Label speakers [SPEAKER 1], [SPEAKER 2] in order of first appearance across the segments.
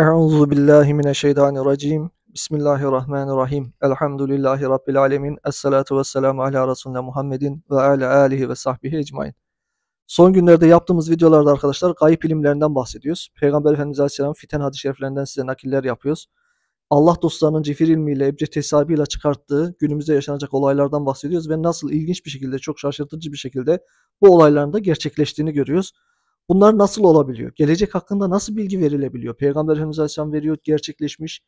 [SPEAKER 1] Euzu billahi mineşşeytanirracim. Bismillahirrahmanirrahim. Elhamdülillahi rabbil alamin. Essalatu vesselamu ala resulina Muhammedin ve ala alihi ve sahbihi ecmaîn. Son günlerde yaptığımız videolarda arkadaşlar gayb ilimlerinden bahsediyoruz. Peygamber Efendimiz Aleyhisselam fiten hadis-i şeriflerinden size nakiller yapıyoruz. Allah dostlarının cifir ilmiyle, ebced hesabıyla çıkarttığı günümüzde yaşanacak olaylardan bahsediyoruz ve nasıl ilginç bir şekilde, çok şaşırtıcı bir şekilde bu olayların da gerçekleştiğini görüyoruz. Bunlar nasıl olabiliyor? Gelecek hakkında nasıl bilgi verilebiliyor? Peygamber Efendimiz Aleyhisselam veriyor gerçekleşmiş.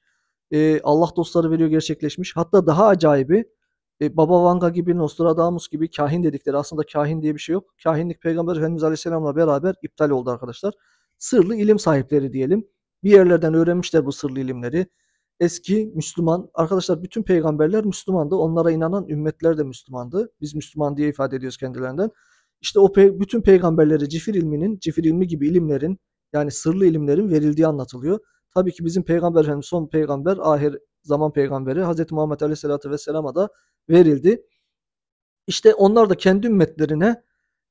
[SPEAKER 1] E, Allah dostları veriyor gerçekleşmiş. Hatta daha acayibi e, Baba Vanga gibi, Nostradamus gibi kahin dedikleri aslında kahin diye bir şey yok. Kahinlik Peygamber Efendimiz Aleyhisselam'la beraber iptal oldu arkadaşlar. Sırlı ilim sahipleri diyelim. Bir yerlerden öğrenmişler bu sırlı ilimleri. Eski Müslüman, arkadaşlar bütün peygamberler Müslümandı. Onlara inanan ümmetler de Müslümandı. Biz Müslüman diye ifade ediyoruz kendilerinden. İşte o pe bütün peygamberlere cifir ilminin, cifir ilmi gibi ilimlerin yani sırlı ilimlerin verildiği anlatılıyor. Tabii ki bizim peygamber hem son peygamber, ahir zaman peygamberi Hz. Muhammed Aleyhisselatü Vesselam'a da verildi. İşte onlar da kendi ümmetlerine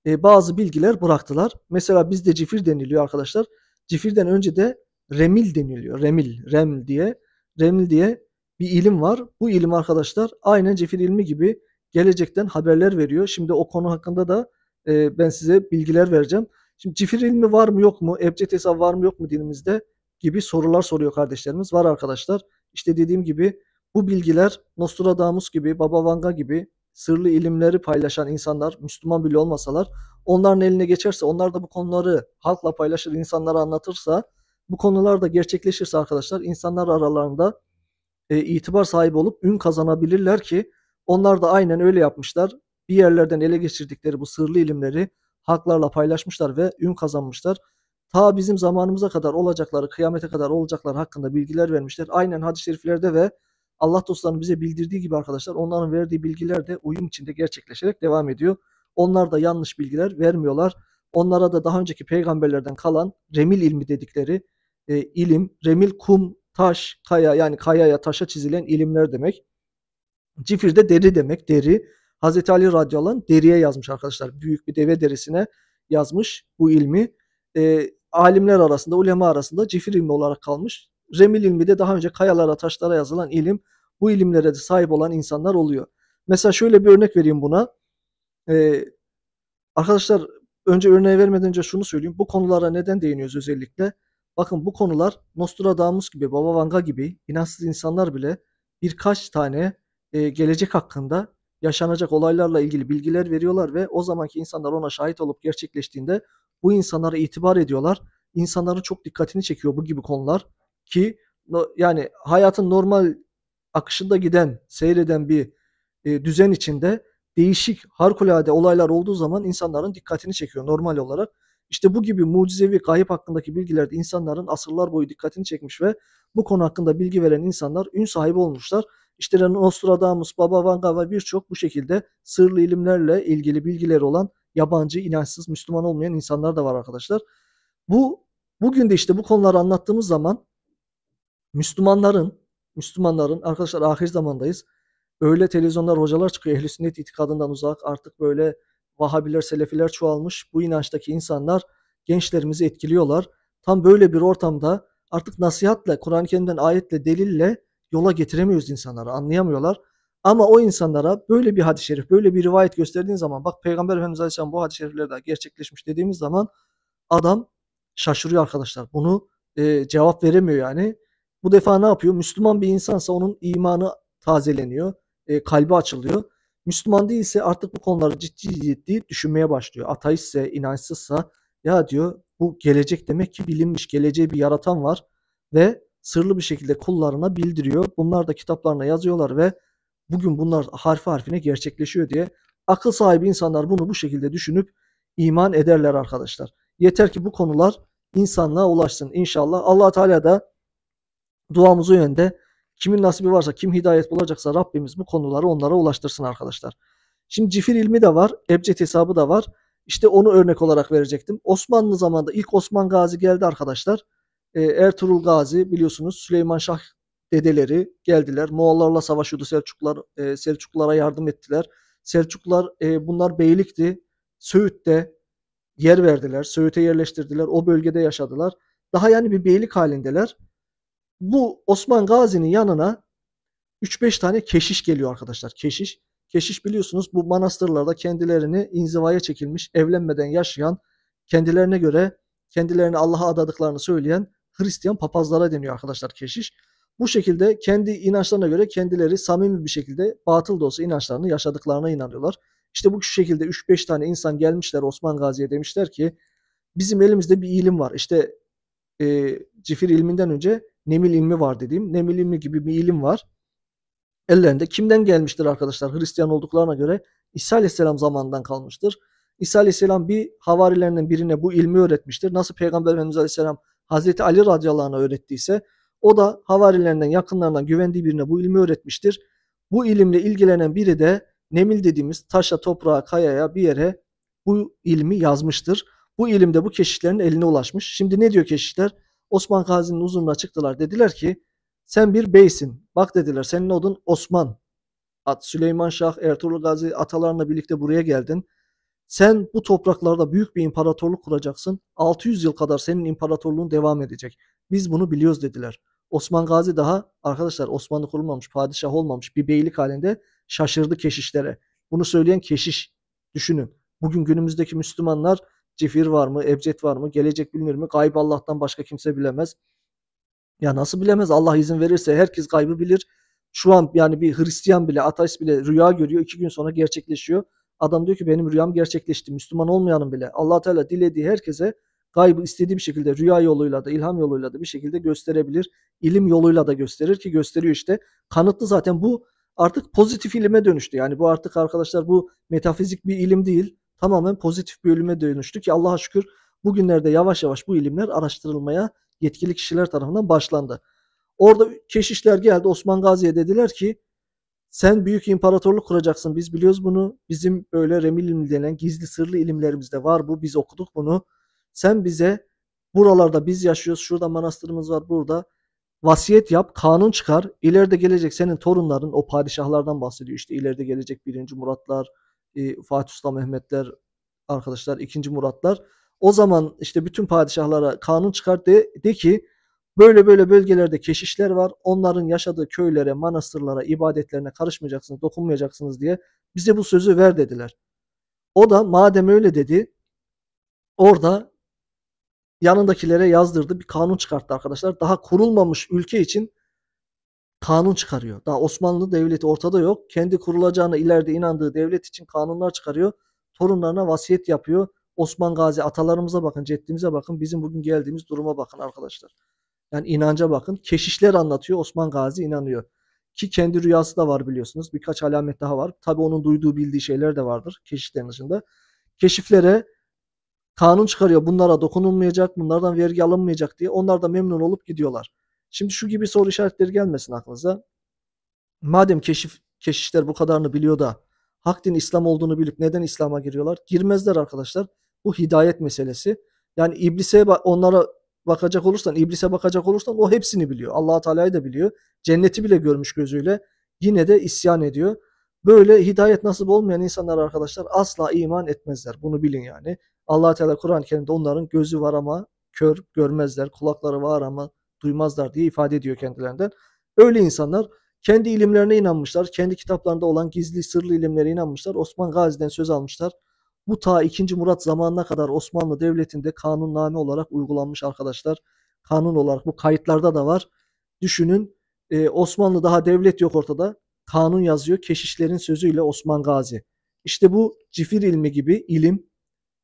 [SPEAKER 1] e, bazı bilgiler bıraktılar. Mesela bizde cifir deniliyor arkadaşlar. Cifirden önce de remil deniliyor. Remil, rem diye. Remil diye bir ilim var. Bu ilim arkadaşlar aynen cifir ilmi gibi gelecekten haberler veriyor. Şimdi o konu hakkında da e, ben size bilgiler vereceğim. Şimdi cifir ilmi var mı yok mu? Ebced hesabı var mı yok mu dinimizde? Gibi sorular soruyor kardeşlerimiz. Var arkadaşlar. İşte dediğim gibi bu bilgiler Nostradamus gibi, Baba Vanga gibi sırlı ilimleri paylaşan insanlar, Müslüman bile olmasalar, onların eline geçerse, onlar da bu konuları halkla paylaşır, insanlara anlatırsa, bu konular da gerçekleşirse arkadaşlar, insanlar aralarında e, itibar sahibi olup ün kazanabilirler ki, onlar da aynen öyle yapmışlar bir yerlerden ele geçirdikleri bu sırlı ilimleri halklarla paylaşmışlar ve ün kazanmışlar. Ta bizim zamanımıza kadar olacakları, kıyamete kadar olacaklar hakkında bilgiler vermişler. Aynen hadis-i şeriflerde ve Allah dostlarının bize bildirdiği gibi arkadaşlar onların verdiği bilgiler de uyum içinde gerçekleşerek devam ediyor. Onlar da yanlış bilgiler vermiyorlar. Onlara da daha önceki peygamberlerden kalan remil ilmi dedikleri e, ilim, remil kum, taş, kaya yani kayaya taşa çizilen ilimler demek. Cifir de deri demek, deri. Hazreti Ali radıyallahu deriye yazmış arkadaşlar. Büyük bir deve derisine yazmış bu ilmi. E, alimler arasında, ulema arasında cifir ilmi olarak kalmış. Remil ilmi de daha önce kayalara, taşlara yazılan ilim. Bu ilimlere de sahip olan insanlar oluyor. Mesela şöyle bir örnek vereyim buna. E, arkadaşlar önce örneği vermeden önce şunu söyleyeyim. Bu konulara neden değiniyoruz özellikle? Bakın bu konular Nostradamus gibi, Baba Vanga gibi inansız insanlar bile birkaç tane e, gelecek hakkında yaşanacak olaylarla ilgili bilgiler veriyorlar ve o zamanki insanlar ona şahit olup gerçekleştiğinde bu insanlara itibar ediyorlar. İnsanların çok dikkatini çekiyor bu gibi konular ki yani hayatın normal akışında giden, seyreden bir e, düzen içinde değişik harikulade olaylar olduğu zaman insanların dikkatini çekiyor normal olarak. İşte bu gibi mucizevi kayıp hakkındaki bilgiler de insanların asırlar boyu dikkatini çekmiş ve bu konu hakkında bilgi veren insanlar ün sahibi olmuşlar. İşte Nostradamus, Baba Vanga ve birçok bu şekilde sırlı ilimlerle ilgili bilgileri olan yabancı, inançsız, Müslüman olmayan insanlar da var arkadaşlar. Bu bugün de işte bu konuları anlattığımız zaman Müslümanların Müslümanların arkadaşlar ahir zamandayız. Öyle televizyonlar hocalar çıkıyor ehli sünnet itikadından uzak artık böyle Vahabiler, Selefiler çoğalmış. Bu inançtaki insanlar gençlerimizi etkiliyorlar. Tam böyle bir ortamda artık nasihatle, Kur'an-ı Kerim'den ayetle, delille yola getiremiyoruz insanları, anlayamıyorlar. Ama o insanlara böyle bir hadis-i şerif, böyle bir rivayet gösterdiğin zaman bak Peygamber Efendimiz Aleyhisselam bu hadis-i şeriflerde gerçekleşmiş dediğimiz zaman adam şaşırıyor arkadaşlar. Bunu e, cevap veremiyor yani. Bu defa ne yapıyor? Müslüman bir insansa onun imanı tazeleniyor, e, kalbi açılıyor. Müslüman değilse artık bu konuları ciddi ciddi düşünmeye başlıyor. Ateistse, inançsızsa ya diyor bu gelecek demek ki bilinmiş. Geleceği bir yaratan var ve sırlı bir şekilde kullarına bildiriyor. Bunlar da kitaplarına yazıyorlar ve bugün bunlar harfi harfine gerçekleşiyor diye akıl sahibi insanlar bunu bu şekilde düşünüp iman ederler arkadaşlar. Yeter ki bu konular insanlığa ulaşsın inşallah. Allah Teala da duamız yönde. Kimin nasibi varsa, kim hidayet bulacaksa Rabbimiz bu konuları onlara ulaştırsın arkadaşlar. Şimdi cifir ilmi de var, ebced hesabı da var. İşte onu örnek olarak verecektim. Osmanlı zamanında ilk Osman Gazi geldi arkadaşlar. E, Ertuğrul Gazi biliyorsunuz Süleyman Şah dedeleri geldiler. Moğollarla savaşıyordu Selçuklar. E, Selçuklara yardım ettiler. Selçuklar e, bunlar beylikti. Söğüt'te yer verdiler. Söğüt'e yerleştirdiler. O bölgede yaşadılar. Daha yani bir beylik halindeler. Bu Osman Gazi'nin yanına 3-5 tane keşiş geliyor arkadaşlar. Keşiş. Keşiş biliyorsunuz bu manastırlarda kendilerini inzivaya çekilmiş, evlenmeden yaşayan, kendilerine göre kendilerini Allah'a adadıklarını söyleyen Hristiyan papazlara deniyor arkadaşlar keşiş. Bu şekilde kendi inançlarına göre kendileri samimi bir şekilde batıl da olsa inançlarını yaşadıklarına inanıyorlar. İşte bu şekilde 3-5 tane insan gelmişler Osman Gazi'ye demişler ki bizim elimizde bir ilim var. İşte e, cifir ilminden önce nemil ilmi var dediğim nemil ilmi gibi bir ilim var. Ellerinde kimden gelmiştir arkadaşlar Hristiyan olduklarına göre İsa Aleyhisselam zamanından kalmıştır. İsa Aleyhisselam bir havarilerinden birine bu ilmi öğretmiştir. Nasıl Peygamber Efendimiz Aleyhisselam Hazreti Ali radıyallahu öğrettiyse o da havarilerinden yakınlarından güvendiği birine bu ilmi öğretmiştir. Bu ilimle ilgilenen biri de nemil dediğimiz taşa, toprağa, kayaya bir yere bu ilmi yazmıştır. Bu ilimde bu keşişlerin eline ulaşmış. Şimdi ne diyor keşişler? Osman Gazi'nin huzuruna çıktılar. Dediler ki sen bir beysin. Bak dediler senin odun Osman. At Süleyman Şah, Ertuğrul Gazi atalarınla birlikte buraya geldin. Sen bu topraklarda büyük bir imparatorluk kuracaksın. 600 yıl kadar senin imparatorluğun devam edecek. Biz bunu biliyoruz dediler. Osman Gazi daha arkadaşlar Osmanlı kurulmamış, padişah olmamış bir beylik halinde şaşırdı keşişlere. Bunu söyleyen keşiş düşünün. Bugün günümüzdeki Müslümanlar cifir var mı, ebced var mı, gelecek bilmiyor mu? Gaybı Allah'tan başka kimse bilemez. Ya nasıl bilemez? Allah izin verirse herkes gaybı bilir. Şu an yani bir Hristiyan bile, ateist bile rüya görüyor. iki gün sonra gerçekleşiyor. Adam diyor ki benim rüyam gerçekleşti. Müslüman olmayanım bile allah Teala dilediği herkese gaybı istediği bir şekilde rüya yoluyla da ilham yoluyla da bir şekilde gösterebilir. İlim yoluyla da gösterir ki gösteriyor işte. Kanıtlı zaten bu artık pozitif ilime dönüştü. Yani bu artık arkadaşlar bu metafizik bir ilim değil. Tamamen pozitif bir ilime dönüştü ki Allah'a şükür bugünlerde yavaş yavaş bu ilimler araştırılmaya yetkili kişiler tarafından başlandı. Orada keşişler geldi Osman Gazi'ye dediler ki sen büyük imparatorluk kuracaksın. Biz biliyoruz bunu. Bizim böyle remil ilmi denen gizli sırlı ilimlerimizde var bu. Biz okuduk bunu. Sen bize buralarda biz yaşıyoruz. Şurada manastırımız var burada. Vasiyet yap, kanun çıkar. ileride gelecek senin torunların o padişahlardan bahsediyor. işte, ileride gelecek birinci Muratlar, e, Fatih Sultan Mehmetler arkadaşlar, ikinci Muratlar. O zaman işte bütün padişahlara kanun çıkar de, de ki Böyle böyle bölgelerde keşişler var. Onların yaşadığı köylere, manastırlara, ibadetlerine karışmayacaksınız, dokunmayacaksınız diye bize bu sözü ver dediler. O da madem öyle dedi orada yanındakilere yazdırdı. Bir kanun çıkarttı arkadaşlar. Daha kurulmamış ülke için kanun çıkarıyor. Daha Osmanlı Devleti ortada yok. Kendi kurulacağına ileride inandığı devlet için kanunlar çıkarıyor. Torunlarına vasiyet yapıyor. Osman Gazi atalarımıza bakın, ceddimize bakın. Bizim bugün geldiğimiz duruma bakın arkadaşlar. Yani inanca bakın. Keşişler anlatıyor. Osman Gazi inanıyor. Ki kendi rüyası da var biliyorsunuz. Birkaç alamet daha var. Tabi onun duyduğu bildiği şeyler de vardır. Keşişlerin dışında. Keşiflere kanun çıkarıyor. Bunlara dokunulmayacak, bunlardan vergi alınmayacak diye. Onlar da memnun olup gidiyorlar. Şimdi şu gibi soru işaretleri gelmesin aklınıza. Madem keşif, keşişler bu kadarını biliyor da hak din İslam olduğunu bilip neden İslam'a giriyorlar? Girmezler arkadaşlar. Bu hidayet meselesi. Yani iblise onlara bakacak olursan, iblise bakacak olursan o hepsini biliyor. allah Teala'yı da biliyor. Cenneti bile görmüş gözüyle. Yine de isyan ediyor. Böyle hidayet nasip olmayan insanlar arkadaşlar asla iman etmezler. Bunu bilin yani. allah Teala Kur'an-ı Kerim'de onların gözü var ama kör görmezler, kulakları var ama duymazlar diye ifade ediyor kendilerinden. Öyle insanlar kendi ilimlerine inanmışlar, kendi kitaplarında olan gizli sırlı ilimlere inanmışlar. Osman Gazi'den söz almışlar. Bu ta 2. Murat zamanına kadar Osmanlı Devleti'nde kanunname olarak uygulanmış arkadaşlar. Kanun olarak bu kayıtlarda da var. Düşünün e, Osmanlı daha devlet yok ortada. Kanun yazıyor keşişlerin sözüyle Osman Gazi. İşte bu cifir ilmi gibi ilim,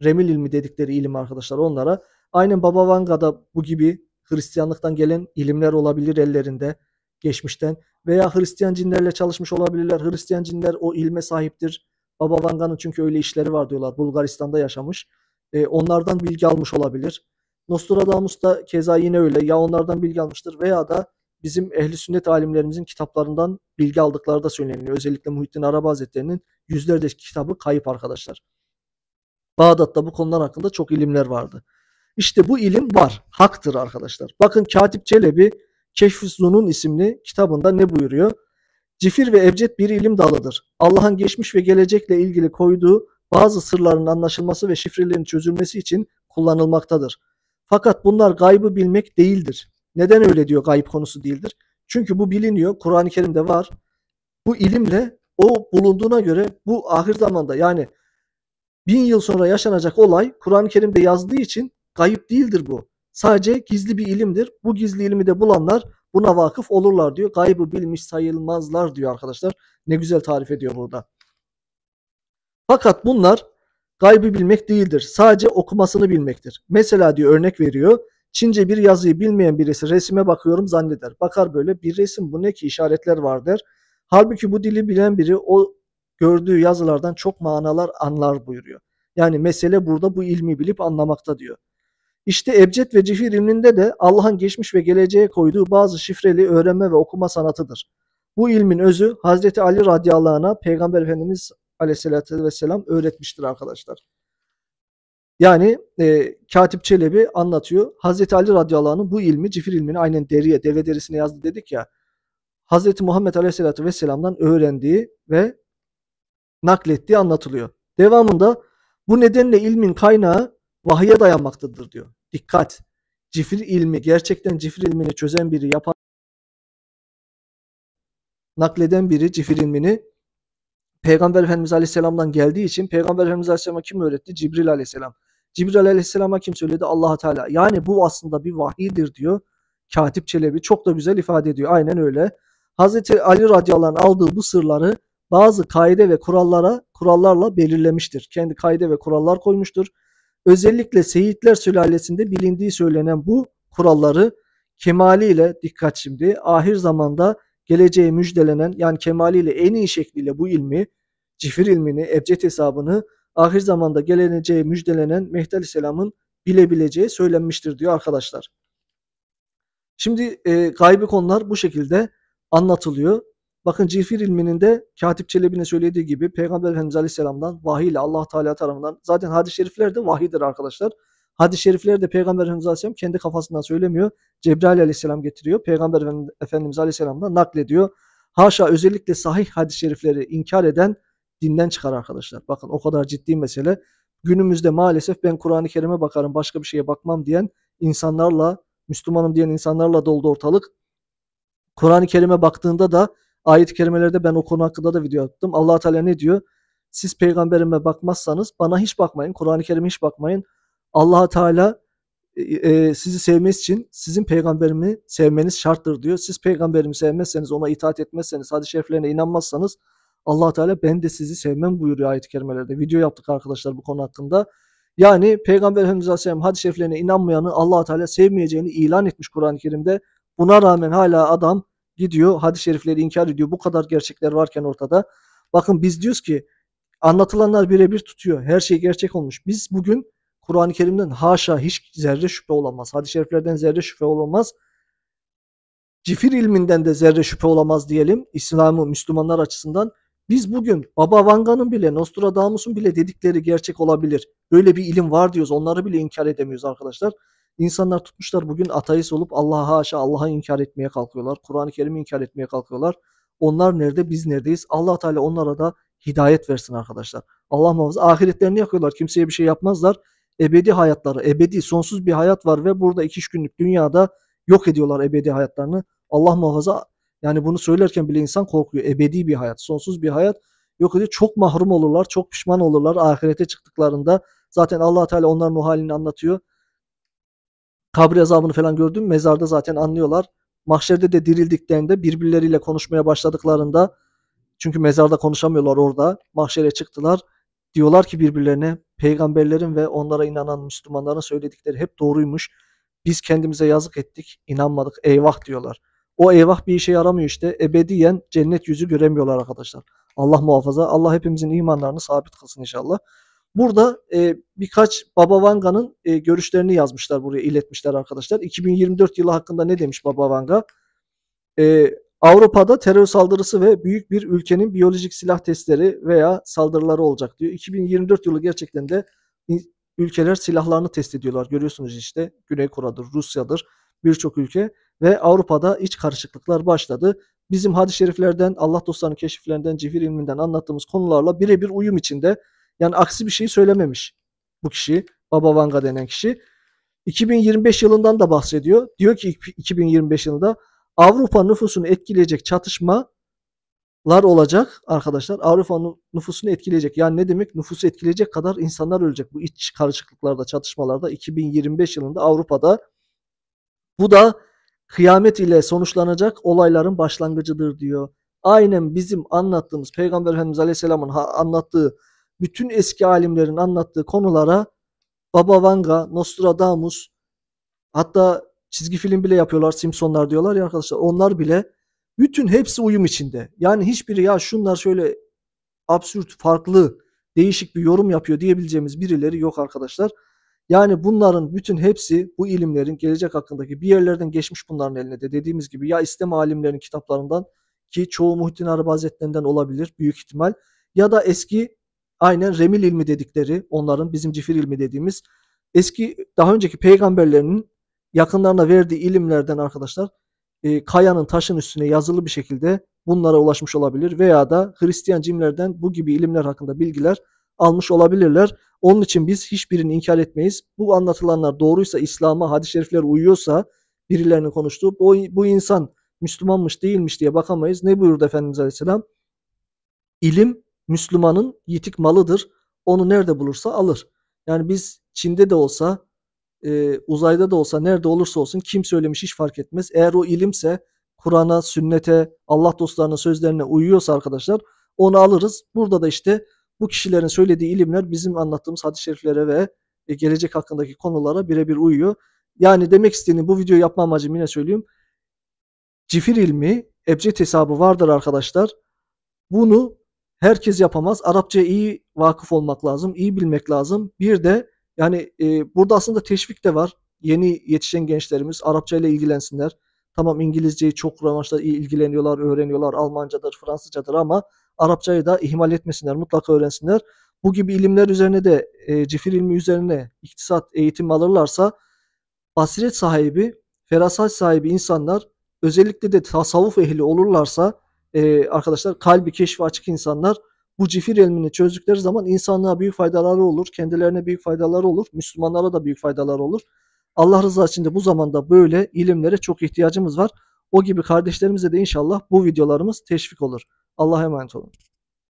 [SPEAKER 1] remil ilmi dedikleri ilim arkadaşlar onlara. Aynen Baba Vanga'da bu gibi Hristiyanlıktan gelen ilimler olabilir ellerinde geçmişten veya Hristiyan cinlerle çalışmış olabilirler. Hristiyan cinler o ilme sahiptir. Baba Vanga'nın çünkü öyle işleri var diyorlar. Bulgaristan'da yaşamış. E, onlardan bilgi almış olabilir. Nostradamus da keza yine öyle. Ya onlardan bilgi almıştır veya da bizim ehli sünnet alimlerimizin kitaplarından bilgi aldıkları da söyleniyor. Özellikle Muhittin Arabi Hazretleri'nin yüzlerce kitabı kayıp arkadaşlar. Bağdat'ta bu konular hakkında çok ilimler vardı. İşte bu ilim var. Haktır arkadaşlar. Bakın Katip Çelebi keşf isimli kitabında ne buyuruyor? Cifir ve ebced bir ilim dalıdır. Allah'ın geçmiş ve gelecekle ilgili koyduğu bazı sırların anlaşılması ve şifrelerin çözülmesi için kullanılmaktadır. Fakat bunlar gaybı bilmek değildir. Neden öyle diyor gayb konusu değildir? Çünkü bu biliniyor. Kur'an-ı Kerim'de var. Bu ilimle o bulunduğuna göre bu ahir zamanda yani bin yıl sonra yaşanacak olay Kur'an-ı Kerim'de yazdığı için gayb değildir bu. Sadece gizli bir ilimdir. Bu gizli ilmi de bulanlar Buna vakıf olurlar diyor. Gaybı bilmiş sayılmazlar diyor arkadaşlar. Ne güzel tarif ediyor burada. Fakat bunlar gaybı bilmek değildir. Sadece okumasını bilmektir. Mesela diyor örnek veriyor. Çince bir yazıyı bilmeyen birisi resime bakıyorum zanneder. Bakar böyle bir resim bu ne ki işaretler var der. Halbuki bu dili bilen biri o gördüğü yazılardan çok manalar anlar buyuruyor. Yani mesele burada bu ilmi bilip anlamakta diyor. İşte Ebced ve Cihir ilminde de Allah'ın geçmiş ve geleceğe koyduğu bazı şifreli öğrenme ve okuma sanatıdır. Bu ilmin özü Hazreti Ali radıyallahu anh'a Peygamber Efendimiz aleyhissalatü vesselam öğretmiştir arkadaşlar. Yani e, Katip Çelebi anlatıyor. Hazreti Ali radıyallahu anh'ın bu ilmi, cifir ilmini aynen deriye, deve derisine yazdı dedik ya. Hazreti Muhammed aleyhissalatü vesselam'dan öğrendiği ve naklettiği anlatılıyor. Devamında bu nedenle ilmin kaynağı vahiye dayanmaktadır diyor. Dikkat! Cifir ilmi, gerçekten cifir ilmini çözen biri yapan nakleden biri cifir ilmini Peygamber Efendimiz Aleyhisselam'dan geldiği için Peygamber Efendimiz Aleyhisselam'a kim öğretti? Cibril Aleyhisselam. Cibril Aleyhisselam'a kim söyledi? allah Teala. Yani bu aslında bir vahidir diyor. Katip Çelebi çok da güzel ifade ediyor. Aynen öyle. Hazreti Ali radıyallahu anh aldığı bu sırları bazı kaide ve kurallara kurallarla belirlemiştir. Kendi kaide ve kurallar koymuştur. Özellikle Seyitler sülalesinde bilindiği söylenen bu kuralları kemaliyle dikkat şimdi ahir zamanda geleceğe müjdelenen yani kemaliyle en iyi şekliyle bu ilmi cifir ilmini, ebced hesabını ahir zamanda geleneceğe müjdelenen Mehdi Aleyhisselam'ın bilebileceği söylenmiştir diyor arkadaşlar. Şimdi e, gaybi konular bu şekilde anlatılıyor. Bakın cifir ilminin de Katip Çelebi'nin söylediği gibi Peygamber Efendimiz Aleyhisselam'dan vahiy ile Allah Teala tarafından zaten hadis-i şerifler de vahidir arkadaşlar. Hadis-i şerifleri de Peygamber Efendimiz Aleyhisselam kendi kafasından söylemiyor. Cebrail Aleyhisselam getiriyor. Peygamber Efendimiz Aleyhisselam'dan naklediyor. Haşa özellikle sahih hadis-i şerifleri inkar eden dinden çıkar arkadaşlar. Bakın o kadar ciddi mesele. Günümüzde maalesef ben Kur'an-ı Kerim'e bakarım başka bir şeye bakmam diyen insanlarla, Müslümanım diyen insanlarla doldu ortalık. Kur'an-ı Kerim'e baktığında da ayet-i kerimelerde ben o konu hakkında da video yaptım. allah Teala ne diyor? Siz peygamberime bakmazsanız bana hiç bakmayın. Kur'an-ı Kerim'e hiç bakmayın. allah Teala e, e, sizi sevmesi için sizin peygamberimi sevmeniz şarttır diyor. Siz peygamberimi sevmezseniz, ona itaat etmezseniz, hadis-i şeriflerine inanmazsanız allah Teala ben de sizi sevmem buyuruyor ayet-i kerimelerde. Video yaptık arkadaşlar bu konu hakkında. Yani Peygamber Efendimiz Aleyhisselam hadis-i şeriflerine inanmayanı allah Teala sevmeyeceğini ilan etmiş Kur'an-ı Kerim'de. Buna rağmen hala adam gidiyor hadis-i şerifleri inkar ediyor. Bu kadar gerçekler varken ortada. Bakın biz diyoruz ki anlatılanlar birebir tutuyor. Her şey gerçek olmuş. Biz bugün Kur'an-ı Kerim'den haşa hiç zerre şüphe olamaz. Hadis-i şeriflerden zerre şüphe olamaz. Cifir ilminden de zerre şüphe olamaz diyelim. İslam'ı Müslümanlar açısından. Biz bugün Baba Vanga'nın bile Nostradamus'un bile dedikleri gerçek olabilir. Böyle bir ilim var diyoruz. Onları bile inkar edemiyoruz arkadaşlar. İnsanlar tutmuşlar bugün ateist olup Allah'a haşa Allah'a inkar etmeye kalkıyorlar. Kur'an-ı Kerim'i inkar etmeye kalkıyorlar. Onlar nerede biz neredeyiz? allah Teala onlara da hidayet versin arkadaşlar. Allah muhafaza ahiretlerini yakıyorlar. Kimseye bir şey yapmazlar. Ebedi hayatları, ebedi sonsuz bir hayat var ve burada iki üç günlük dünyada yok ediyorlar ebedi hayatlarını. Allah muhafaza yani bunu söylerken bile insan korkuyor. Ebedi bir hayat, sonsuz bir hayat yok ediyor. Çok mahrum olurlar, çok pişman olurlar ahirete çıktıklarında. Zaten allah Teala onların o halini anlatıyor kabir azabını falan gördün Mezarda zaten anlıyorlar. Mahşerde de dirildiklerinde birbirleriyle konuşmaya başladıklarında çünkü mezarda konuşamıyorlar orada. Mahşere çıktılar. Diyorlar ki birbirlerine peygamberlerin ve onlara inanan Müslümanların söyledikleri hep doğruymuş. Biz kendimize yazık ettik, inanmadık. Eyvah diyorlar. O eyvah bir işe yaramıyor işte. Ebediyen cennet yüzü göremiyorlar arkadaşlar. Allah muhafaza. Allah hepimizin imanlarını sabit kılsın inşallah. Burada e, birkaç Baba Vanga'nın e, görüşlerini yazmışlar buraya iletmişler arkadaşlar. 2024 yılı hakkında ne demiş Baba Vanga? E, Avrupa'da terör saldırısı ve büyük bir ülkenin biyolojik silah testleri veya saldırıları olacak diyor. 2024 yılı gerçekten de ülkeler silahlarını test ediyorlar. Görüyorsunuz işte Güney Kore'dir, Rusya'dır birçok ülke ve Avrupa'da iç karışıklıklar başladı. Bizim hadis-i şeriflerden, Allah dostlarının keşiflerinden, cihir ilminden anlattığımız konularla birebir uyum içinde yani aksi bir şey söylememiş bu kişi. Baba Vanga denen kişi. 2025 yılından da bahsediyor. Diyor ki 2025 yılında Avrupa nüfusunu etkileyecek çatışmalar olacak arkadaşlar. Avrupa nüfusunu etkileyecek. Yani ne demek? Nüfusu etkileyecek kadar insanlar ölecek. Bu iç karışıklıklarda, çatışmalarda 2025 yılında Avrupa'da. Bu da kıyamet ile sonuçlanacak olayların başlangıcıdır diyor. Aynen bizim anlattığımız Peygamber Efendimiz Aleyhisselam'ın anlattığı bütün eski alimlerin anlattığı konulara Baba Vanga, Nostradamus hatta çizgi film bile yapıyorlar Simpsonlar diyorlar ya arkadaşlar onlar bile bütün hepsi uyum içinde. Yani hiçbiri ya şunlar şöyle absürt, farklı, değişik bir yorum yapıyor diyebileceğimiz birileri yok arkadaşlar. Yani bunların bütün hepsi bu ilimlerin gelecek hakkındaki bir yerlerden geçmiş bunların eline de dediğimiz gibi ya İslam alimlerin kitaplarından ki çoğu Muhittin Arabi Hazretlerinden olabilir büyük ihtimal ya da eski aynen remil ilmi dedikleri onların bizim cifir ilmi dediğimiz eski daha önceki peygamberlerinin yakınlarına verdiği ilimlerden arkadaşlar e, kayanın taşın üstüne yazılı bir şekilde bunlara ulaşmış olabilir veya da Hristiyan cimlerden bu gibi ilimler hakkında bilgiler almış olabilirler. Onun için biz hiçbirini inkar etmeyiz. Bu anlatılanlar doğruysa, İslam'a, hadis-i şerifler uyuyorsa birilerinin konuştuğu bu, bu insan Müslümanmış değilmiş diye bakamayız. Ne buyurdu Efendimiz Aleyhisselam? İlim Müslümanın yitik malıdır. Onu nerede bulursa alır. Yani biz Çin'de de olsa, e, uzayda da olsa, nerede olursa olsun kim söylemiş hiç fark etmez. Eğer o ilimse Kur'an'a, sünnete, Allah dostlarının sözlerine uyuyorsa arkadaşlar onu alırız. Burada da işte bu kişilerin söylediği ilimler bizim anlattığımız hadis-i şeriflere ve e, gelecek hakkındaki konulara birebir uyuyor. Yani demek istediğim bu video yapma amacım yine söyleyeyim. Cifir ilmi, ebced hesabı vardır arkadaşlar. Bunu herkes yapamaz. Arapça iyi vakıf olmak lazım, iyi bilmek lazım. Bir de yani e, burada aslında teşvik de var. Yeni yetişen gençlerimiz Arapça ile ilgilensinler. Tamam İngilizceyi çok amaçla iyi ilgileniyorlar, öğreniyorlar. Almancadır, Fransızcadır ama Arapçayı da ihmal etmesinler, mutlaka öğrensinler. Bu gibi ilimler üzerine de e, cifir ilmi üzerine iktisat eğitim alırlarsa basiret sahibi, ferasat sahibi insanlar özellikle de tasavvuf ehli olurlarsa e, arkadaşlar kalbi keşfi açık insanlar bu cifir ilmini çözdükleri zaman insanlığa büyük faydaları olur, kendilerine büyük faydaları olur, Müslümanlara da büyük faydaları olur. Allah rızası için de bu zamanda böyle ilimlere çok ihtiyacımız var. O gibi kardeşlerimize de inşallah bu videolarımız teşvik olur. Allah'a emanet olun.